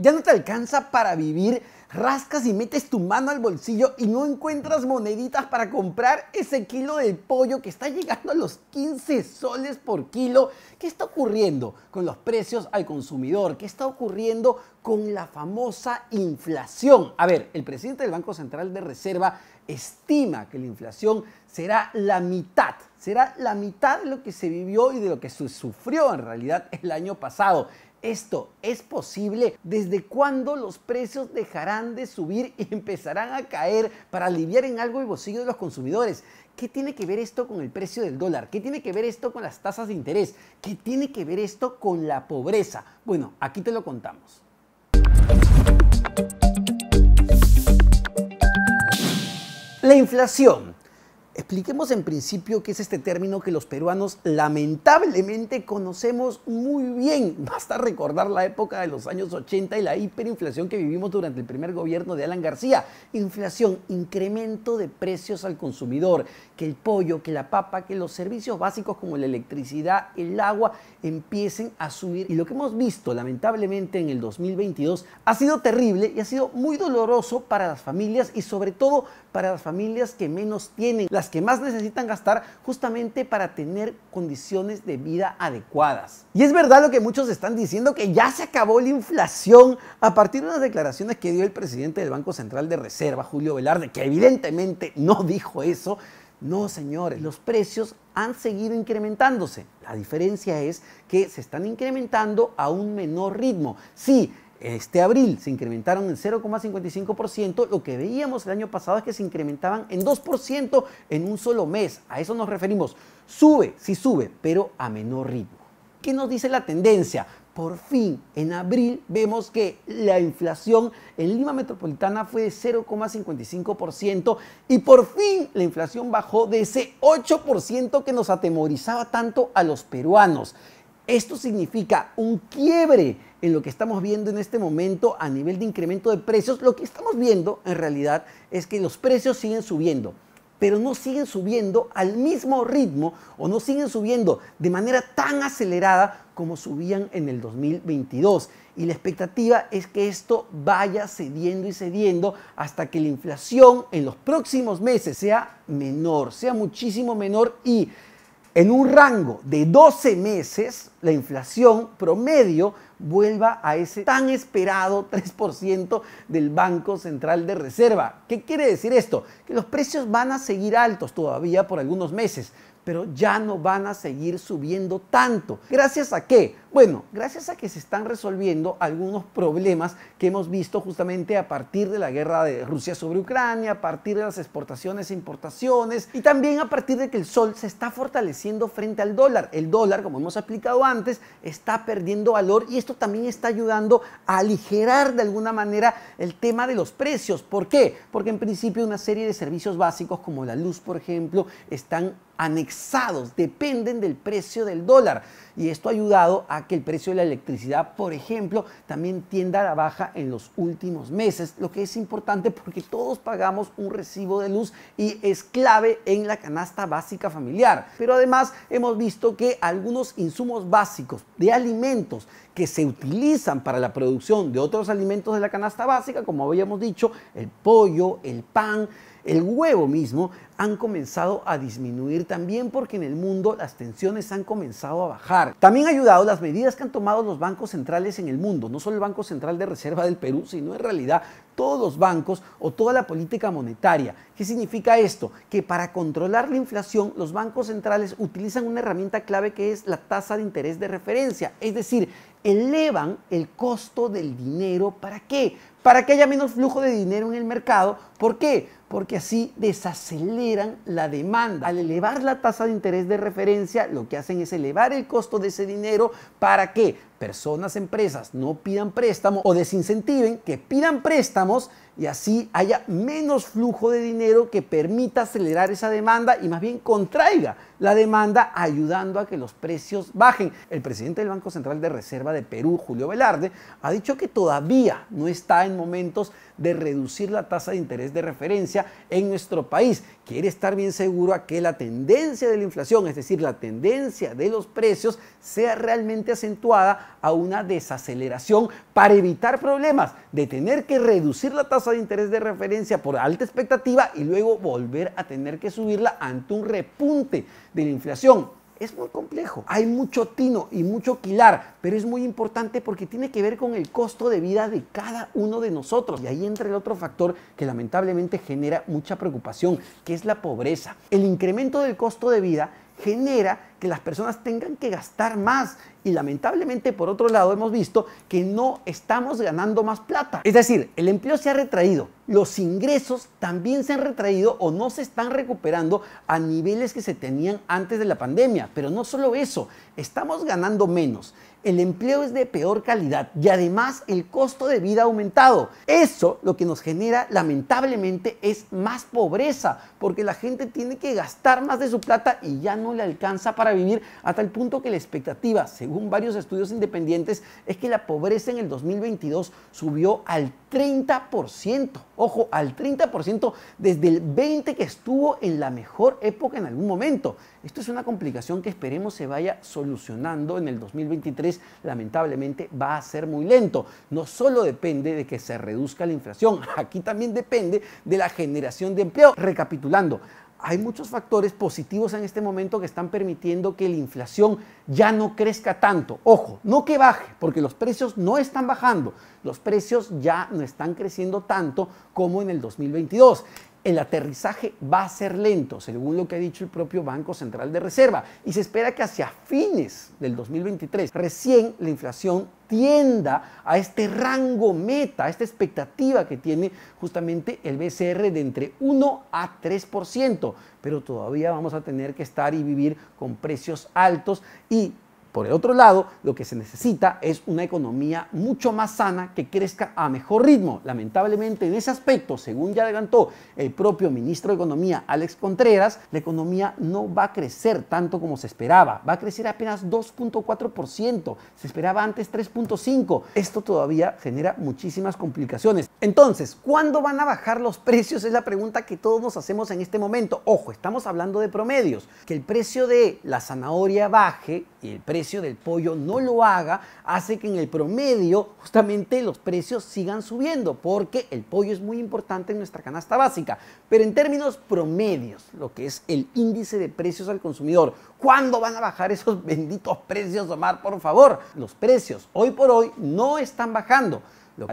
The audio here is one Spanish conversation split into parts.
ya no te alcanza para vivir, rascas y metes tu mano al bolsillo y no encuentras moneditas para comprar ese kilo de pollo que está llegando a los 15 soles por kilo. ¿Qué está ocurriendo con los precios al consumidor? ¿Qué está ocurriendo con la famosa inflación? A ver, el presidente del Banco Central de Reserva estima que la inflación será la mitad, será la mitad de lo que se vivió y de lo que se sufrió en realidad el año pasado. ¿Esto es posible? ¿Desde cuándo los precios dejarán de subir y empezarán a caer para aliviar en algo el bolsillo de los consumidores? ¿Qué tiene que ver esto con el precio del dólar? ¿Qué tiene que ver esto con las tasas de interés? ¿Qué tiene que ver esto con la pobreza? Bueno, aquí te lo contamos. La inflación Expliquemos en principio qué es este término que los peruanos lamentablemente conocemos muy bien. Basta recordar la época de los años 80 y la hiperinflación que vivimos durante el primer gobierno de Alan García. Inflación, incremento de precios al consumidor, que el pollo, que la papa, que los servicios básicos como la electricidad, el agua empiecen a subir. Y lo que hemos visto lamentablemente en el 2022 ha sido terrible y ha sido muy doloroso para las familias y sobre todo para las familias que menos tienen. Las que más necesitan gastar justamente para tener condiciones de vida adecuadas. Y es verdad lo que muchos están diciendo, que ya se acabó la inflación a partir de unas declaraciones que dio el presidente del Banco Central de Reserva, Julio Velarde, que evidentemente no dijo eso. No, señores, los precios han seguido incrementándose. La diferencia es que se están incrementando a un menor ritmo. Sí, este abril se incrementaron en 0,55%, lo que veíamos el año pasado es que se incrementaban en 2% en un solo mes. A eso nos referimos. Sube, sí sube, pero a menor ritmo. ¿Qué nos dice la tendencia? Por fin, en abril vemos que la inflación en Lima Metropolitana fue de 0,55% y por fin la inflación bajó de ese 8% que nos atemorizaba tanto a los peruanos. Esto significa un quiebre en lo que estamos viendo en este momento a nivel de incremento de precios. Lo que estamos viendo en realidad es que los precios siguen subiendo pero no siguen subiendo al mismo ritmo o no siguen subiendo de manera tan acelerada como subían en el 2022. Y la expectativa es que esto vaya cediendo y cediendo hasta que la inflación en los próximos meses sea menor, sea muchísimo menor y en un rango de 12 meses, la inflación promedio vuelva a ese tan esperado 3% del Banco Central de Reserva. ¿Qué quiere decir esto? Que los precios van a seguir altos todavía por algunos meses, pero ya no van a seguir subiendo tanto. ¿Gracias a qué? Bueno, gracias a que se están resolviendo algunos problemas que hemos visto justamente a partir de la guerra de Rusia sobre Ucrania, a partir de las exportaciones e importaciones y también a partir de que el sol se está fortaleciendo frente al dólar. El dólar, como hemos explicado antes, está perdiendo valor y esto también está ayudando a aligerar de alguna manera el tema de los precios. ¿Por qué? Porque en principio una serie de servicios básicos como la luz, por ejemplo, están anexados, dependen del precio del dólar. Y esto ha ayudado a que el precio de la electricidad, por ejemplo, también tienda a la baja en los últimos meses, lo que es importante porque todos pagamos un recibo de luz y es clave en la canasta básica familiar. Pero además hemos visto que algunos insumos básicos de alimentos que se utilizan para la producción de otros alimentos de la canasta básica, como habíamos dicho, el pollo, el pan, el huevo mismo, han comenzado a disminuir también porque en el mundo las tensiones han comenzado a bajar. También ha ayudado las medidas que han tomado los bancos centrales en el mundo, no solo el Banco Central de Reserva del Perú, sino en realidad todos los bancos o toda la política monetaria. ¿Qué significa esto? Que para controlar la inflación, los bancos centrales utilizan una herramienta clave que es la tasa de interés de referencia. Es decir, elevan el costo del dinero. ¿Para qué? Para que haya menos flujo de dinero en el mercado. ¿Por qué? Porque así desaceleran la demanda. Al elevar la tasa de interés de referencia, lo que hacen es elevar el costo de ese dinero. ¿Para qué? personas, empresas no pidan préstamo o desincentiven que pidan préstamos y así haya menos flujo de dinero que permita acelerar esa demanda y más bien contraiga la demanda ayudando a que los precios bajen. El presidente del Banco Central de Reserva de Perú, Julio Velarde, ha dicho que todavía no está en momentos de reducir la tasa de interés de referencia en nuestro país. Quiere estar bien seguro a que la tendencia de la inflación, es decir, la tendencia de los precios, sea realmente acentuada a una desaceleración para evitar problemas de tener que reducir la tasa de interés de referencia por alta expectativa y luego volver a tener que subirla ante un repunte de la inflación. Es muy complejo, hay mucho tino y mucho quilar, pero es muy importante porque tiene que ver con el costo de vida de cada uno de nosotros. Y ahí entra el otro factor que lamentablemente genera mucha preocupación, que es la pobreza. El incremento del costo de vida genera que las personas tengan que gastar más. Y lamentablemente, por otro lado, hemos visto que no estamos ganando más plata. Es decir, el empleo se ha retraído, los ingresos también se han retraído o no se están recuperando a niveles que se tenían antes de la pandemia. Pero no solo eso, estamos ganando menos el empleo es de peor calidad y además el costo de vida ha aumentado. Eso lo que nos genera lamentablemente es más pobreza, porque la gente tiene que gastar más de su plata y ya no le alcanza para vivir hasta el punto que la expectativa, según varios estudios independientes, es que la pobreza en el 2022 subió al 30%. Ojo, al 30% desde el 20% que estuvo en la mejor época en algún momento. Esto es una complicación que esperemos se vaya solucionando en el 2023. Lamentablemente va a ser muy lento. No solo depende de que se reduzca la inflación, aquí también depende de la generación de empleo. Recapitulando, hay muchos factores positivos en este momento que están permitiendo que la inflación ya no crezca tanto. Ojo, no que baje, porque los precios no están bajando. Los precios ya no están creciendo tanto como en el 2022 el aterrizaje va a ser lento, según lo que ha dicho el propio Banco Central de Reserva, y se espera que hacia fines del 2023 recién la inflación tienda a este rango meta, a esta expectativa que tiene justamente el BCR de entre 1 a 3%, pero todavía vamos a tener que estar y vivir con precios altos y por el otro lado, lo que se necesita es una economía mucho más sana que crezca a mejor ritmo. Lamentablemente en ese aspecto, según ya adelantó el propio ministro de Economía, Alex Contreras, la economía no va a crecer tanto como se esperaba. Va a crecer apenas 2.4%. Se esperaba antes 3.5%. Esto todavía genera muchísimas complicaciones. Entonces, ¿cuándo van a bajar los precios? Es la pregunta que todos nos hacemos en este momento. Ojo, estamos hablando de promedios. Que el precio de la zanahoria baje y el precio del pollo no lo haga hace que en el promedio justamente los precios sigan subiendo, porque el pollo es muy importante en nuestra canasta básica. Pero en términos promedios, lo que es el índice de precios al consumidor, ¿cuándo van a bajar esos benditos precios, Omar? Por favor, los precios hoy por hoy no están bajando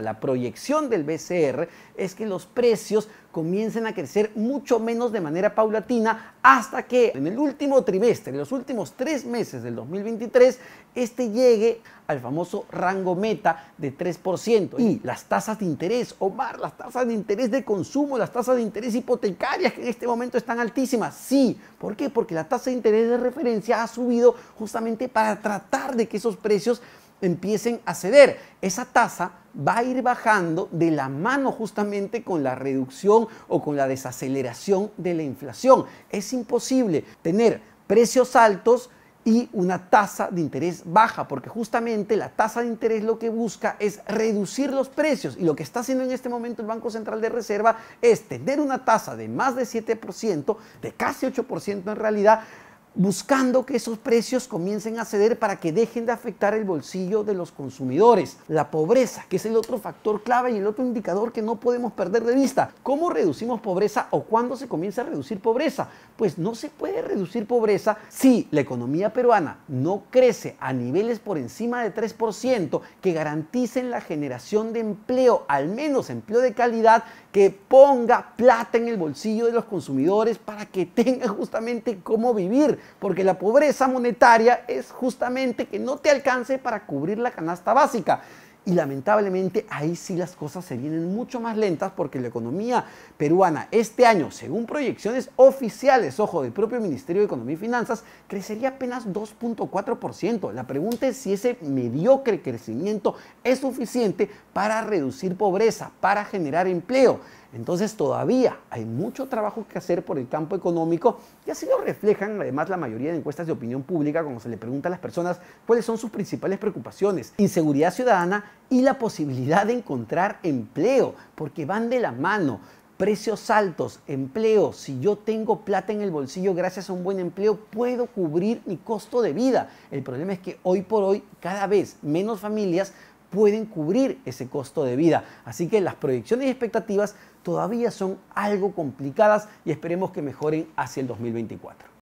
la proyección del BCR es que los precios comiencen a crecer mucho menos de manera paulatina hasta que en el último trimestre, en los últimos tres meses del 2023, este llegue al famoso rango meta de 3%. Y las tasas de interés, Omar, las tasas de interés de consumo, las tasas de interés hipotecarias que en este momento están altísimas, sí. ¿Por qué? Porque la tasa de interés de referencia ha subido justamente para tratar de que esos precios empiecen a ceder. Esa tasa va a ir bajando de la mano justamente con la reducción o con la desaceleración de la inflación. Es imposible tener precios altos y una tasa de interés baja, porque justamente la tasa de interés lo que busca es reducir los precios y lo que está haciendo en este momento el Banco Central de Reserva es tener una tasa de más de 7%, de casi 8% en realidad, buscando que esos precios comiencen a ceder para que dejen de afectar el bolsillo de los consumidores. La pobreza, que es el otro factor clave y el otro indicador que no podemos perder de vista. ¿Cómo reducimos pobreza o cuándo se comienza a reducir pobreza? Pues no se puede reducir pobreza si la economía peruana no crece a niveles por encima de 3% que garanticen la generación de empleo, al menos empleo de calidad que ponga plata en el bolsillo de los consumidores para que tengan justamente cómo vivir, porque la pobreza monetaria es justamente que no te alcance para cubrir la canasta básica y lamentablemente ahí sí las cosas se vienen mucho más lentas porque la economía peruana este año, según proyecciones oficiales, ojo, del propio Ministerio de Economía y Finanzas, crecería apenas 2.4%. La pregunta es si ese mediocre crecimiento es suficiente para reducir pobreza, para generar empleo. Entonces todavía hay mucho trabajo que hacer por el campo económico y así lo reflejan además la mayoría de encuestas de opinión pública cuando se le pregunta a las personas cuáles son sus principales preocupaciones. Inseguridad ciudadana y la posibilidad de encontrar empleo, porque van de la mano. Precios altos, empleo. Si yo tengo plata en el bolsillo gracias a un buen empleo, puedo cubrir mi costo de vida. El problema es que hoy por hoy cada vez menos familias pueden cubrir ese costo de vida. Así que las proyecciones y expectativas todavía son algo complicadas y esperemos que mejoren hacia el 2024.